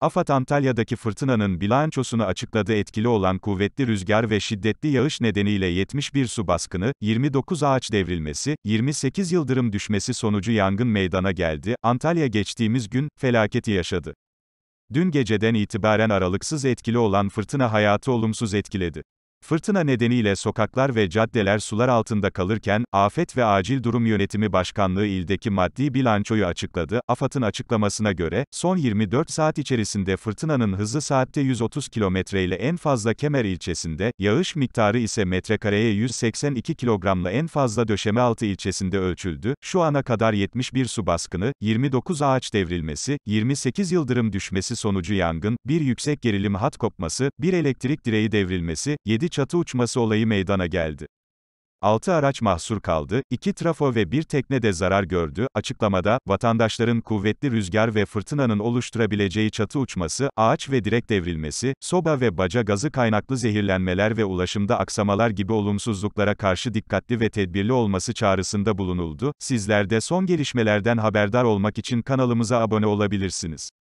AFAD Antalya'daki fırtınanın bilançosunu açıkladı etkili olan kuvvetli rüzgar ve şiddetli yağış nedeniyle 71 su baskını, 29 ağaç devrilmesi, 28 yıldırım düşmesi sonucu yangın meydana geldi, Antalya geçtiğimiz gün, felaketi yaşadı. Dün geceden itibaren aralıksız etkili olan fırtına hayatı olumsuz etkiledi. Fırtına nedeniyle sokaklar ve caddeler sular altında kalırken, Afet ve Acil Durum Yönetimi Başkanlığı ildeki maddi bilançoyu açıkladı. AFAD'ın açıklamasına göre, son 24 saat içerisinde fırtınanın hızı saatte 130 km ile en fazla Kemer ilçesinde, yağış miktarı ise metrekareye 182 kilogramla en fazla Döşemealtı ilçesinde ölçüldü. Şu ana kadar 71 su baskını, 29 ağaç devrilmesi, 28 yıldırım düşmesi sonucu yangın, bir yüksek gerilim hat kopması, bir elektrik direği devrilmesi, 7 ikili çatı uçması olayı meydana geldi. 6 araç mahsur kaldı, 2 trafo ve 1 tekne de zarar gördü. Açıklamada, vatandaşların kuvvetli rüzgar ve fırtınanın oluşturabileceği çatı uçması, ağaç ve direk devrilmesi, soba ve baca gazı kaynaklı zehirlenmeler ve ulaşımda aksamalar gibi olumsuzluklara karşı dikkatli ve tedbirli olması çağrısında bulunuldu. Sizler de son gelişmelerden haberdar olmak için kanalımıza abone olabilirsiniz.